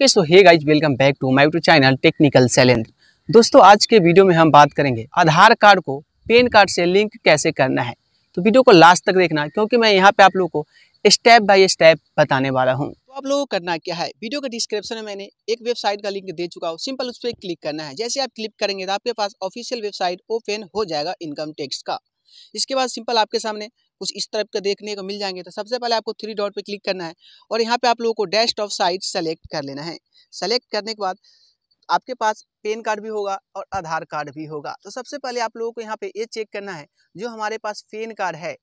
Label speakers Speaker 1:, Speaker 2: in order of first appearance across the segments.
Speaker 1: okay so hey guys welcome back to my YouTube channel technical Shailendra दोस्तों आज के video में हम बात करेंगे आधार कार्ड को पेन कार्ड से लिंक कैसे करना है तो वीडियो को लास्ट तक देखना क्योंकि मैं यहाँ पे आप लोगों को स्टेप बाय स्टेप बताने वाला हूँ तो आप लोगों को करना क्या है वीडियो के डिस्क्रिप्शन में मैंने एक वेबसाइट का लिंक दे चुका हूँ सिंपल उस पर क्लिक करना है जैसे आप क्लिक करेंगे तो आपके पास ऑफिशियल वेबसाइट ओपन हो जाएगा इनकम टैक्स का इसके बाद सिंपल आपके सामने कुछ इस तरह का देखने को मिल जाएंगे तो सबसे पहले आपको थ्री डॉट पर क्लिक करना है और यहाँ पर आप लोगों को डैश टॉप साइट सेलेक्ट कर लेना है सेलेक्ट करने के बाद आपके पास पेन कार्ड भी होगा और आधार कार्ड भी होगा तो सबसे पहले आप लोगों को यहाँ पे ये चेक करना है जो हमारे पास पेन कार्ड है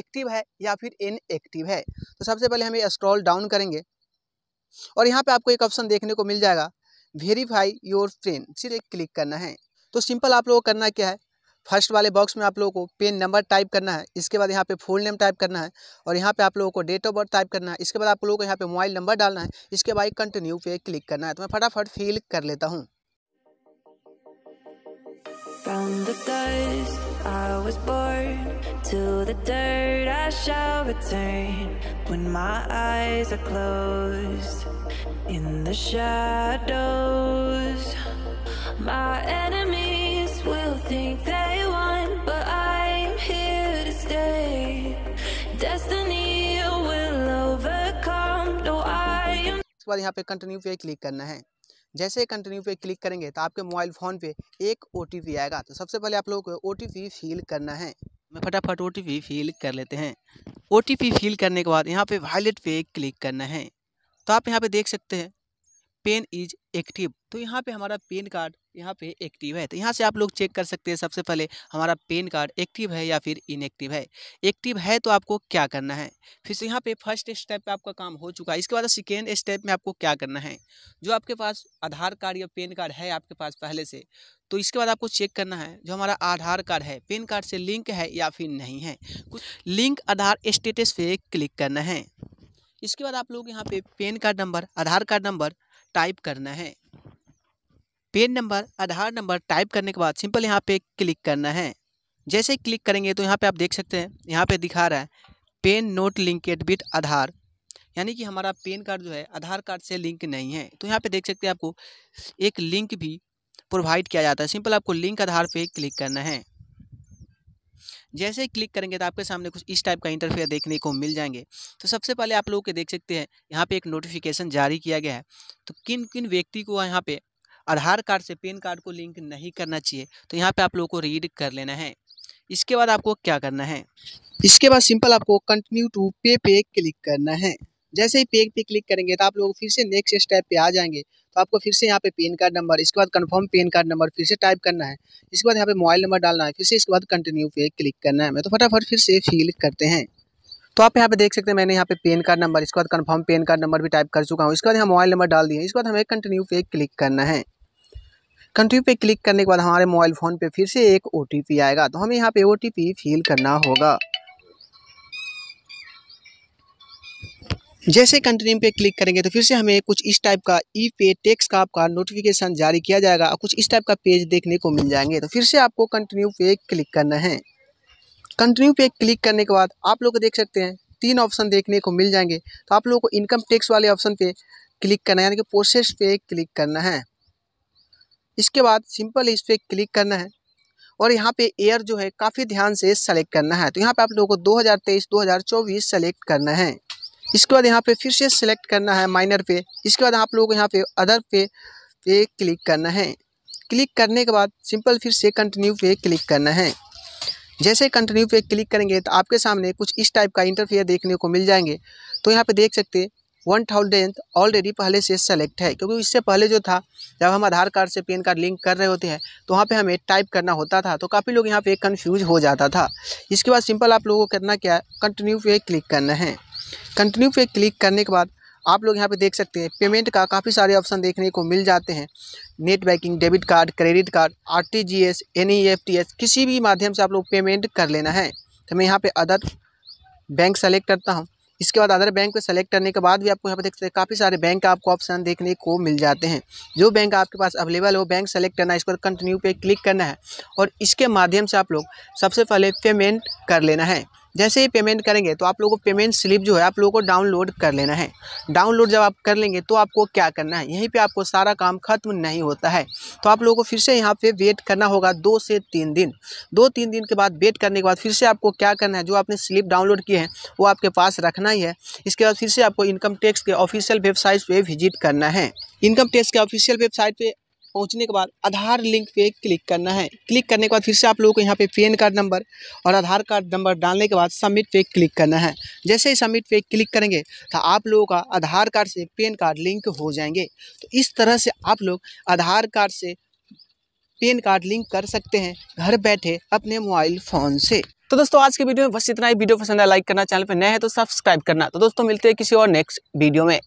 Speaker 1: एक्टिव है या फिर इनएक्टिव है तो सबसे पहले हम ये स्क्रॉल डाउन करेंगे और यहाँ पे आपको एक ऑप्शन देखने को मिल जाएगा वेरीफाई योर फ्रेन सिर्फ क्लिक करना है तो सिंपल आप लोगों को करना क्या है फर्स्ट वाले बॉक्स में आप लोगों को पेन नंबर टाइप करना है इसके बाद यहाँ पे फुल नेम टाइप करना है और यहाँ पे आप लोगों को डेट ऑफ बर्थ टाइप करना है इसके बाद आप लोगों को यहाँ पे मोबाइल नंबर डालना है इसके बाद कंटिन्यू पे क्लिक करना है तो मैं फटाफट फिल कर लेता हूँ My enemies will think that उसके बाद यहाँ पे कंटिन्यू पे क्लिक करना है जैसे कंटिन्यू पे क्लिक करेंगे तो आपके मोबाइल फ़ोन पे एक ओ आएगा तो सबसे पहले आप लोगों को ओ फील करना है मैं फटाफट ओ फील कर लेते हैं ओ फील करने के बाद यहाँ पे वायलेट पे क्लिक करना है तो आप यहाँ पे देख सकते हैं पेन इज एक्टिव तो यहाँ पे हमारा पेन कार्ड यहाँ पे एक्टिव है तो यहाँ से आप लोग चेक कर सकते हैं सबसे पहले हमारा पेन कार्ड एक्टिव है या फिर इनएक्टिव है एक्टिव है तो आपको क्या करना है फिर से यहाँ पे फर्स्ट स्टेप पे आपका काम हो चुका है इसके बाद सेकेंड स्टेप में आपको क्या करना है जो आपके पास आधार कार्ड या पेन कार्ड है आपके पास पहले से तो इसके बाद आपको चेक करना है जो हमारा आधार कार्ड है पेन कार्ड से लिंक है या फिर नहीं है कुछ लिंक आधार स्टेटस पे क्लिक करना है इसके बाद आप लोग यहाँ पे PAN card number Aadhaar card number type करना है PAN number Aadhaar number type करने के बाद सिंपल यहाँ पे क्लिक करना है जैसे क्लिक करेंगे तो यहाँ पे आप देख सकते हैं यहाँ पे दिखा रहा है PAN not linked with Aadhaar यानी कि हमारा पेन कार्ड जो है आधार कार्ड से लिंक नहीं है तो यहाँ पे देख सकते हैं आपको एक लिंक भी प्रोवाइड किया जाता है सिंपल आपको लिंक आधार पे क्लिक करना है जैसे ही क्लिक करेंगे तो आपके सामने कुछ इस टाइप का इंटरफेयर देखने को मिल जाएंगे तो सबसे पहले आप लोग के देख सकते हैं यहाँ पे एक नोटिफिकेशन जारी किया गया है तो किन किन व्यक्ति को यहाँ पे आधार कार्ड से पेन कार्ड को लिंक नहीं करना चाहिए तो यहाँ पे आप लोग को रीड कर लेना है इसके बाद आपको क्या करना है इसके बाद सिंपल आपको कंटिन्यू टू पे पे क्लिक करना है जैसे ही पे पे क्लिक करेंगे तो आप लोग फिर से नेक्स्ट स्टेप पे आ जाएंगे तो आपको फिर से यहाँ पे पेन कार्ड नंबर इसके बाद कन्फर्म पेन कार्ड नंबर फिर से टाइप करना है इसके बाद यहाँ पे मोबाइल नंबर डालना है फिर से इसके बाद कंटिन्यू पे क्लिक करना है मैं तो फटाफट फिर से फिल करते हैं तो आप यहाँ पे देख सकते हैं मैंने यहाँ पे पेन कार्ड नंबर इसके बाद कन्फर्म पेन कार्ड नंबर भी टाइप कर चुका हूँ इसके बाद यहाँ मोबाइल नंबर डाल दिए इसके बाद हमें कंटिन्यू पे क्लिक करना है कंटिन्यू पे क्लिक करने के बाद हमारे मोबाइल फ़ोन पे फिर से एक ओ आएगा तो हमें यहाँ पे ओ फिल करना होगा जैसे कंटिन्यू पे क्लिक करेंगे तो फिर से हमें कुछ इस टाइप का ई पे टैक्स का आपका नोटिफिकेशन जारी किया जाएगा और कुछ इस टाइप का पेज देखने को मिल जाएंगे तो फिर से आपको कंटिन्यू पे क्लिक करना है कंटिन्यू पे क्लिक करने के बाद आप लोग देख सकते हैं तीन ऑप्शन देखने को मिल जाएंगे तो आप लोगों को इनकम टैक्स वाले ऑप्शन पे क्लिक करना है यानी कि प्रोसेस पे क्लिक करना है इसके बाद सिंपल इस पर क्लिक करना है और यहाँ पे एयर जो है काफ़ी ध्यान से सेलेक्ट करना है तो यहाँ पे आप लोगों को 2023-2024 सेलेक्ट करना है इसके बाद यहाँ पे फिर से सिलेक्ट करना है माइनर पे इसके बाद आप लोगों को यहाँ पे अदर पे पे क्लिक करना है क्लिक करने के बाद सिंपल फिर से कंटिन्यू पे क्लिक करना है जैसे कंटिन्यू पे क्लिक करेंगे तो आपके सामने कुछ इस टाइप का इंटरफेयर देखने को मिल जाएंगे तो यहाँ पे देख सकते वन थाउजेंड ऑलरेडी पहले से सेलेक्ट है क्योंकि इससे पहले जो था जब हम आधार कार्ड से पेन कार्ड लिंक कर रहे होते हैं तो वहाँ पे हमें टाइप करना होता था तो काफ़ी लोग यहाँ पे कंफ्यूज हो जाता था इसके बाद सिंपल आप लोगों को करना क्या है कंटिन्यू पे क्लिक करना है कंटिन्यू पे क्लिक करने के बाद आप लोग यहाँ पे देख सकते हैं पेमेंट का काफ़ी सारे ऑप्शन देखने को मिल जाते हैं net banking debit card credit card R T G S N E F T S किसी भी माध्यम से आप लोग पेमेंट कर लेना है तो मैं यहाँ पर अदर बैंक सेलेक्ट करता हूँ इसके बाद अदर बैंक पे सेलेक्ट करने के बाद भी आपको यहाँ पर देख सकते हैं काफ़ी सारे बैंक का आपको ऑप्शन देखने को मिल जाते हैं जो बैंक आपके पास अवेलेबल हो बैंक सेलेक्ट करना है इसको कंटिन्यू पे क्लिक करना है और इसके माध्यम से आप लोग सबसे पहले पेमेंट कर लेना है जैसे ही पेमेंट करेंगे तो आप लोगों को पेमेंट स्लिप जो है आप लोगों को डाउनलोड कर लेना है डाउनलोड जब आप कर लेंगे तो आपको क्या करना है यहीं पे आपको सारा काम खत्म नहीं होता है तो आप लोगों को फिर से यहाँ पे वेट करना होगा दो से तीन दिन दो तीन दिन के बाद वेट करने के बाद फिर से आपको क्या करना है जो आपने स्लिप डाउनलोड किए हैं वो आपके पास रखना ही है इसके बाद फिर से आपको इनकम टैक्स के ऑफिशियल वेबसाइट पर विजिट करना है इनकम टैक्स के ऑफिशियल वेबसाइट पर पहुंचने के बाद आधार लिंक पे क्लिक करना है क्लिक करने के बाद फिर से आप लोगों को यहाँ पे पेन कार्ड नंबर और आधार कार्ड नंबर डालने के बाद सबमिट पे क्लिक करना है जैसे ही सबमिट पे क्लिक करेंगे तो आप लोगों का आधार कार्ड से पैन कार्ड लिंक हो जाएंगे तो इस तरह से आप लोग आधार कार्ड से पेन कार्ड लिंक कर सकते हैं घर बैठे अपने मोबाइल फ़ोन से तो दोस्तों आज के वीडियो में बस इतना ही वीडियो पसंद है लाइक करना चैनल पर नए हैं तो सब्सक्राइब करना तो दोस्तों मिलते हैं किसी और नेक्स्ट वीडियो में